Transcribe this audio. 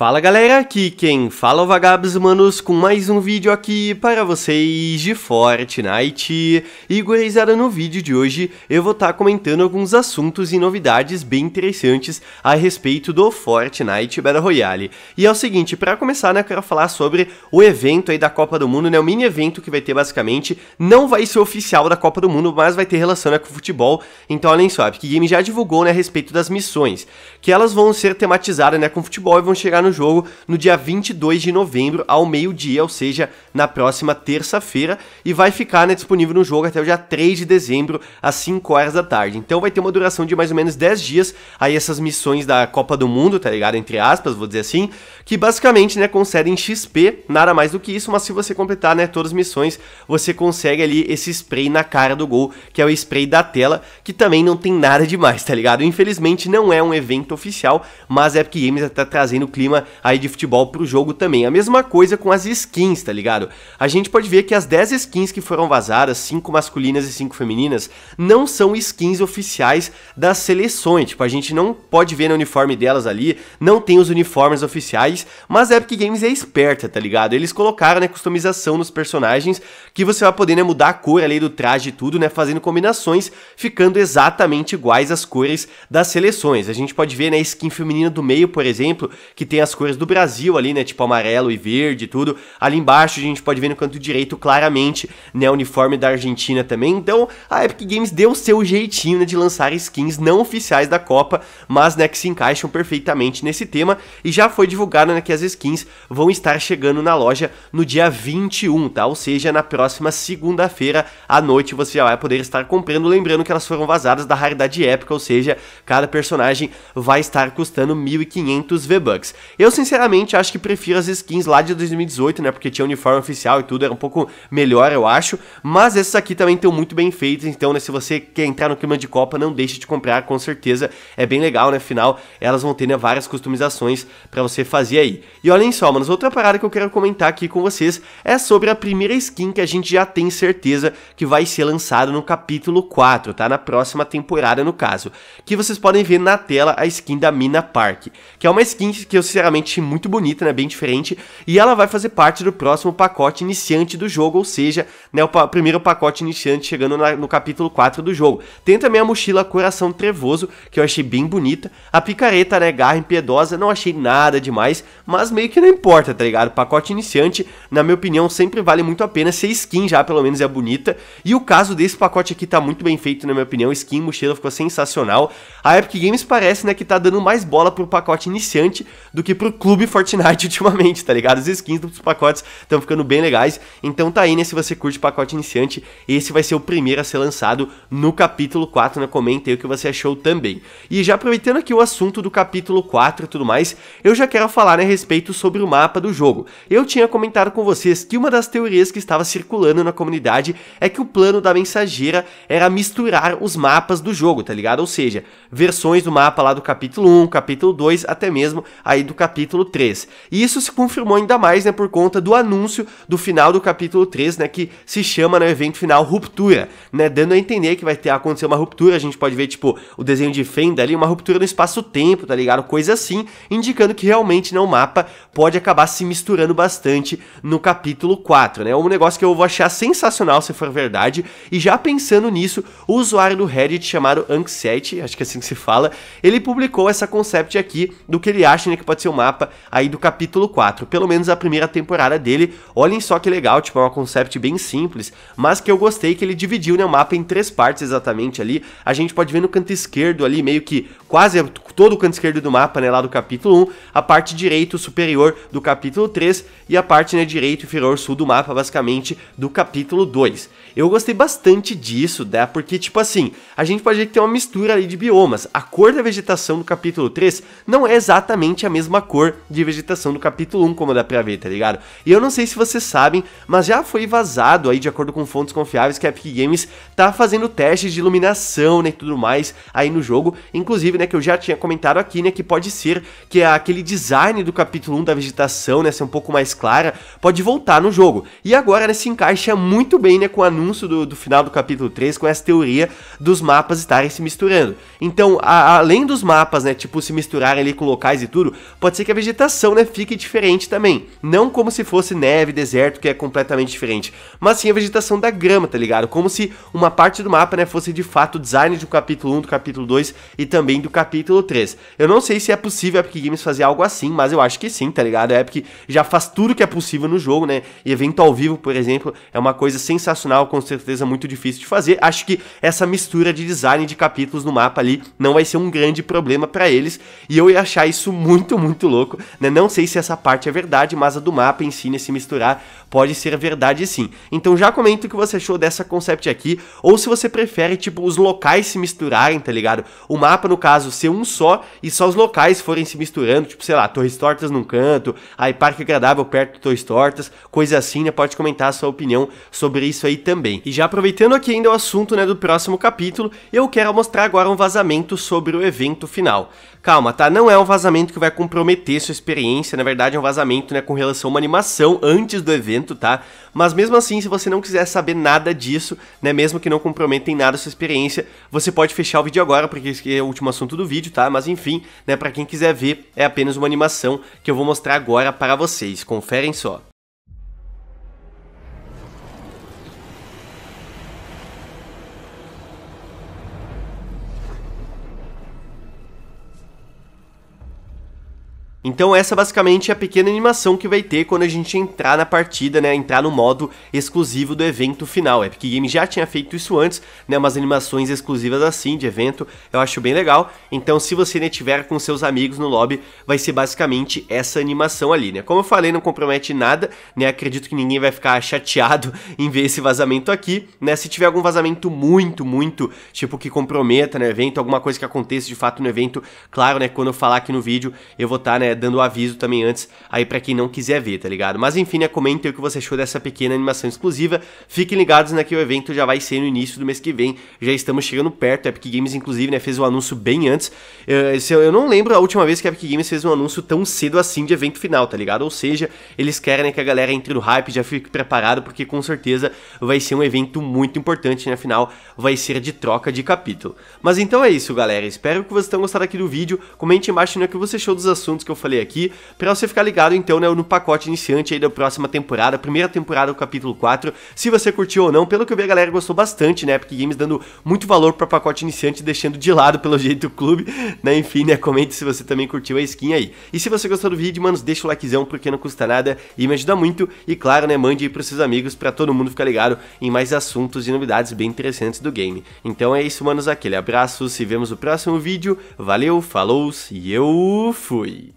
Fala galera, aqui quem fala é o Vagabos Manos com mais um vídeo aqui para vocês de Fortnite. E gurizada, no vídeo de hoje eu vou estar tá comentando alguns assuntos e novidades bem interessantes a respeito do Fortnite Battle Royale. E é o seguinte, para começar né, eu quero falar sobre o evento aí da Copa do Mundo, né, o mini evento que vai ter basicamente, não vai ser oficial da Copa do Mundo, mas vai ter relação né, com o futebol. Então olhem só, a Epic Game já divulgou né, a respeito das missões, que elas vão ser tematizadas né, com futebol e vão chegar no no jogo no dia 22 de novembro, ao meio-dia, ou seja, na próxima terça-feira, e vai ficar né, disponível no jogo até o dia 3 de dezembro, às 5 horas da tarde. Então vai ter uma duração de mais ou menos 10 dias, aí essas missões da Copa do Mundo, tá ligado? Entre aspas, vou dizer assim, que basicamente né, concedem XP, nada mais do que isso, mas se você completar né, todas as missões, você consegue ali esse spray na cara do gol, que é o spray da tela, que também não tem nada demais, tá ligado? Infelizmente não é um evento oficial, mas a Epic Games tá trazendo o clima aí de futebol pro jogo também. A mesma coisa com as skins, tá ligado? A gente pode ver que as 10 skins que foram vazadas, 5 masculinas e 5 femininas, não são skins oficiais das seleções. Tipo, a gente não pode ver no uniforme delas ali, não tem os uniformes oficiais, mas a Epic Games é esperta, tá ligado? Eles colocaram, né, customização nos personagens, que você vai poder, né, mudar a cor ali do traje e tudo, né, fazendo combinações, ficando exatamente iguais às cores das seleções. A gente pode ver, né, a skin feminina do meio, por exemplo, que tem tem as cores do Brasil ali, né? Tipo amarelo e verde e tudo. Ali embaixo a gente pode ver no canto direito claramente, né? O uniforme da Argentina também. Então a Epic Games deu o seu jeitinho né, de lançar skins não oficiais da Copa, mas né, que se encaixam perfeitamente nesse tema. E já foi divulgado né, que as skins vão estar chegando na loja no dia 21, tá? Ou seja, na próxima segunda-feira à noite você já vai poder estar comprando. Lembrando que elas foram vazadas da raridade épica, ou seja, cada personagem vai estar custando 1.500 V-Bucks. Eu, sinceramente, acho que prefiro as skins lá de 2018, né? Porque tinha uniforme oficial e tudo, era um pouco melhor, eu acho. Mas esses aqui também estão muito bem feitos, então, né? Se você quer entrar no clima de Copa, não deixe de comprar, com certeza. É bem legal, né? Afinal, elas vão ter, né, várias customizações para você fazer aí. E olhem só, manos, outra parada que eu quero comentar aqui com vocês é sobre a primeira skin que a gente já tem certeza que vai ser lançada no capítulo 4, tá? Na próxima temporada, no caso. Que vocês podem ver na tela a skin da Mina Park, que é uma skin que eu, sinceramente muito bonita, né, bem diferente, e ela vai fazer parte do próximo pacote iniciante do jogo, ou seja, né, o pa primeiro pacote iniciante chegando na, no capítulo 4 do jogo. Tem também a mochila Coração Trevoso, que eu achei bem bonita, a picareta, né, Garra Impiedosa, não achei nada demais, mas meio que não importa, tá ligado? pacote iniciante, na minha opinião, sempre vale muito a pena, se skin já pelo menos é bonita, e o caso desse pacote aqui tá muito bem feito, na minha opinião, skin mochila ficou sensacional, a Epic Games parece, né, que tá dando mais bola pro pacote iniciante do que que pro clube Fortnite ultimamente, tá ligado? As skins dos pacotes estão ficando bem legais. Então tá aí, né? Se você curte o pacote iniciante, esse vai ser o primeiro a ser lançado no capítulo 4, né? Comenta aí o que você achou também. E já aproveitando aqui o assunto do capítulo 4 e tudo mais, eu já quero falar né, a respeito sobre o mapa do jogo. Eu tinha comentado com vocês que uma das teorias que estava circulando na comunidade é que o plano da mensageira era misturar os mapas do jogo, tá ligado? Ou seja, versões do mapa lá do capítulo 1, capítulo 2, até mesmo aí do capítulo 3. E isso se confirmou ainda mais, né, por conta do anúncio do final do capítulo 3, né, que se chama no né, evento final Ruptura, né, dando a entender que vai ter acontecer uma ruptura, a gente pode ver, tipo, o desenho de Fenda ali, uma ruptura no espaço-tempo, tá ligado? Coisa assim, indicando que realmente, né, o mapa pode acabar se misturando bastante no capítulo 4, né, é um negócio que eu vou achar sensacional se for verdade, e já pensando nisso, o usuário do Reddit chamado Anxiety, acho que é assim que se fala, ele publicou essa concept aqui do que ele acha, né, que pode ser seu mapa aí do capítulo 4, pelo menos a primeira temporada dele. Olhem só que legal, tipo, é um concept bem simples, mas que eu gostei que ele dividiu né, o mapa em três partes exatamente ali. A gente pode ver no canto esquerdo ali, meio que quase é todo o canto esquerdo do mapa, né, lá do capítulo 1, a parte direito superior do capítulo 3 e a parte né, direito inferior sul do mapa, basicamente, do capítulo 2. Eu gostei bastante disso, né, porque, tipo assim, a gente pode ver que tem uma mistura ali de biomas. A cor da vegetação do capítulo 3 não é exatamente a mesma mesma cor de vegetação do capítulo 1, como dá pra ver, tá ligado? E eu não sei se vocês sabem, mas já foi vazado aí, de acordo com fontes confiáveis, que a Epic Games tá fazendo testes de iluminação, né, e tudo mais aí no jogo. Inclusive, né, que eu já tinha comentado aqui, né, que pode ser que aquele design do capítulo 1 da vegetação, né, ser um pouco mais clara, pode voltar no jogo. E agora, né, se encaixa muito bem, né, com o anúncio do, do final do capítulo 3, com essa teoria dos mapas estarem se misturando. Então, a, além dos mapas, né, tipo, se misturarem ali com locais e tudo, pode pode ser que a vegetação né, fique diferente também. Não como se fosse neve, deserto, que é completamente diferente, mas sim a vegetação da grama, tá ligado? Como se uma parte do mapa né, fosse de fato o design do capítulo 1, do capítulo 2 e também do capítulo 3. Eu não sei se é possível a Epic Games fazer algo assim, mas eu acho que sim, tá ligado? A Epic já faz tudo que é possível no jogo, né? E evento ao vivo, por exemplo, é uma coisa sensacional, com certeza muito difícil de fazer. Acho que essa mistura de design de capítulos no mapa ali não vai ser um grande problema para eles, e eu ia achar isso muito, muito muito louco. Né? Não sei se essa parte é verdade, mas a do mapa ensina a se misturar pode ser verdade sim. Então já comenta o que você achou dessa concept aqui, ou se você prefere, tipo, os locais se misturarem, tá ligado? O mapa, no caso, ser um só e só os locais forem se misturando, tipo, sei lá, Torres Tortas num canto, aí Parque Agradável perto de Torres Tortas, coisa assim, né? Pode comentar a sua opinião sobre isso aí também. E já aproveitando aqui ainda o assunto, né, do próximo capítulo, eu quero mostrar agora um vazamento sobre o evento final. Calma, tá? Não é um vazamento que vai comprometer comprometer sua experiência. Na verdade, é um vazamento né, com relação a uma animação antes do evento, tá? Mas mesmo assim, se você não quiser saber nada disso, né, mesmo que não comprometa em nada sua experiência, você pode fechar o vídeo agora, porque esse é o último assunto do vídeo, tá? Mas enfim, né, para quem quiser ver, é apenas uma animação que eu vou mostrar agora para vocês. Conferem só. Então essa basicamente é a pequena animação que vai ter quando a gente entrar na partida, né, entrar no modo exclusivo do evento final. É Epic Games já tinha feito isso antes, né, umas animações exclusivas assim de evento, eu acho bem legal. Então se você né, tiver com seus amigos no lobby, vai ser basicamente essa animação ali, né? Como eu falei, não compromete nada, né? Acredito que ninguém vai ficar chateado em ver esse vazamento aqui, né? Se tiver algum vazamento muito, muito, tipo que comprometa no né, evento, alguma coisa que aconteça de fato no evento, claro, né, quando eu falar aqui no vídeo, eu vou estar, tá, né, dando o aviso também antes aí para quem não quiser ver, tá ligado? Mas enfim, né, comente o que você achou dessa pequena animação exclusiva. Fiquem ligados, né, que o evento já vai ser no início do mês que vem. Já estamos chegando perto, a Epic Games inclusive, né, fez o um anúncio bem antes. É, eu, eu não lembro a última vez que a Epic Games fez um anúncio tão cedo assim de evento final, tá ligado? Ou seja, eles querem né, que a galera entre no hype, já fique preparado, porque com certeza vai ser um evento muito importante, né, afinal vai ser de troca de capítulo. Mas então é isso, galera. Espero que vocês tenham gostado aqui do vídeo. Comente embaixo né, o que você achou dos assuntos que eu falei aqui, para você ficar ligado então né, no pacote iniciante aí da próxima temporada, primeira temporada do capítulo 4, se você curtiu ou não, pelo que eu vi a galera gostou bastante, né, Epic Games dando muito valor para pacote iniciante, deixando de lado pelo jeito o clube, né, enfim, né, comente se você também curtiu a skin aí. E se você gostou do vídeo, manos, deixa o likezão porque não custa nada e me ajuda muito, e claro, né, mande aí pros seus amigos para todo mundo ficar ligado em mais assuntos e novidades bem interessantes do game. Então é isso, manos, aquele abraço, se vemos no próximo vídeo, valeu, falou e eu fui!